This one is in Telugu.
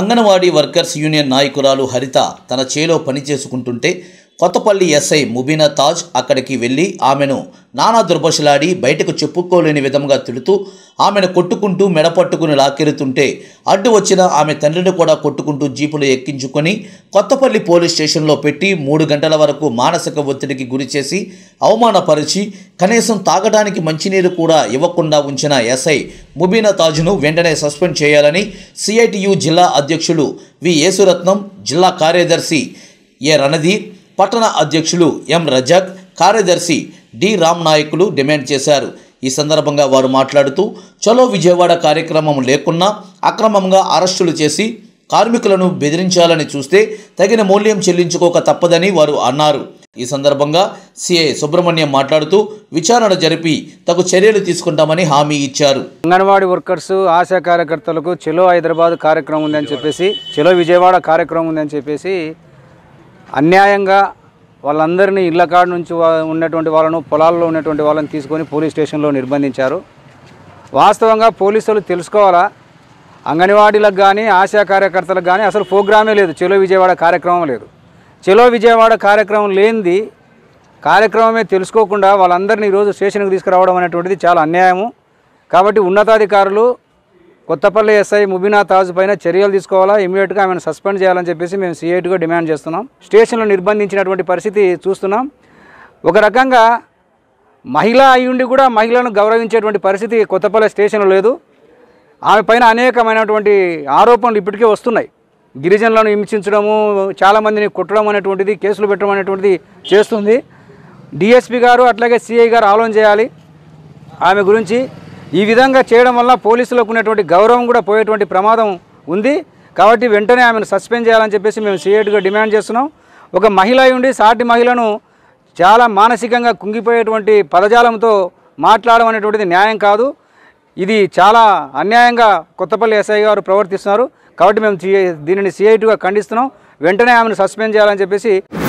అంగన్వాడీ వర్కర్స్ యూనియన్ నాయకురాలు హరిత తన చేలో పనిచేసుకుంటుంటే కొత్తపల్లి ఎస్ఐ ముబీనా తాజ్ అక్కడికి వెళ్ళి ఆమెను నానా దుర్భశలాడి బయటకు చెప్పుకోలేని విధంగా తిడుతూ ఆమెను కొట్టుకుంటూ మెడపట్టుకుని లాక్కెరుతుంటే అడ్డు వచ్చిన ఆమె తండ్రిని కూడా కొట్టుకుంటూ జీపులో ఎక్కించుకొని కొత్తపల్లి పోలీస్ స్టేషన్లో పెట్టి మూడు గంటల వరకు మానసిక ఒత్తిడికి గురిచేసి అవమానపరిచి కనీసం తాగడానికి మంచినీరు కూడా ఇవ్వకుండా ఉంచిన ఎస్ఐ ముబీనా తాజ్ను వెంటనే సస్పెండ్ చేయాలని సిఐటియు జిల్లా అధ్యక్షులు వి యేసురత్నం జిల్లా కార్యదర్శి ఏ రణధీర్ పట్టణ అధ్యక్షులు ఎం రజాక్ కార్యదర్శి డి రామ్ నాయకులు డిమాండ్ చేశారు ఈ సందర్భంగా వారు మాట్లాడుతూ చలో విజయవాడ కార్యక్రమం లేకున్నా అక్రమంగా అరెస్టులు చేసి కార్మికులను బెదిరించాలని చూస్తే తగిన మూల్యం చెల్లించుకోక తప్పదని వారు అన్నారు ఈ సందర్భంగా సిఐ సుబ్రహ్మణ్యం మాట్లాడుతూ విచారణ జరిపి తగు చర్యలు తీసుకుంటామని హామీ ఇచ్చారు అంగన్వాడీ వర్కర్స్ ఆశా కార్యకర్తలకు చెలో హైదరాబాద్ కార్యక్రమం ఉందని చెప్పేసి చెలో విజయవాడ కార్యక్రమం ఉందని చెప్పేసి అన్యాయంగా వాళ్ళందరినీ ఇళ్ల కాడ నుంచి ఉన్నటువంటి వాళ్ళను పొలాల్లో ఉన్నటువంటి వాళ్ళని తీసుకొని పోలీస్ స్టేషన్లో నిర్బంధించారు వాస్తవంగా పోలీసులు తెలుసుకోవాలా అంగన్వాడీలకు కానీ ఆశా కార్యకర్తలకు కానీ అసలు ప్రోగ్రామే లేదు చెలో విజయవాడ కార్యక్రమం లేదు చెలో విజయవాడ కార్యక్రమం లేనిది కార్యక్రమమే తెలుసుకోకుండా వాళ్ళందరినీ ఈరోజు స్టేషన్కి తీసుకురావడం అనేటువంటిది చాలా అన్యాయము కాబట్టి ఉన్నతాధికారులు కొత్తపల్లి ఎస్ఐ ముబినా తాజ్ పైన చర్యలు తీసుకోవాలా ఇమీడియట్గా ఆమెను సస్పెండ్ చేయాలని చెప్పేసి మేము సిఐటిగా డిమాండ్ చేస్తున్నాం స్టేషన్లో నిర్బంధించినటువంటి పరిస్థితి చూస్తున్నాం ఒక రకంగా మహిళ అయ్యుండి కూడా మహిళను గౌరవించేటువంటి పరిస్థితి కొత్తపల్లి స్టేషన్లో లేదు ఆమె పైన అనేకమైనటువంటి ఆరోపణలు ఇప్పటికే వస్తున్నాయి గిరిజనులను హింసించడము చాలామందిని కొట్టడం అనేటువంటిది కేసులు పెట్టడం అనేటువంటిది చేస్తుంది డిఎస్పీ గారు అట్లాగే సిఐ గారు ఆలోచన చేయాలి ఆమె గురించి ఈ విధంగా చేయడం వల్ల పోలీసులకు ఉన్నటువంటి గౌరవం కూడా పోయేటువంటి ప్రమాదం ఉంది కాబట్టి వెంటనే ఆమెను సస్పెండ్ చేయాలని చెప్పేసి మేము సీరియట్గా డిమాండ్ చేస్తున్నాం ఒక మహిళ ఉండి సాటి మహిళను చాలా మానసికంగా కుంగిపోయేటువంటి పదజాలంతో మాట్లాడడం అనేటువంటిది న్యాయం కాదు ఇది చాలా అన్యాయంగా కొత్తపల్లి ఎస్ఐ గారు ప్రవర్తిస్తున్నారు కాబట్టి మేము దీనిని సిఐటిగా ఖండిస్తున్నాం వెంటనే ఆమెను సస్పెండ్ చేయాలని చెప్పేసి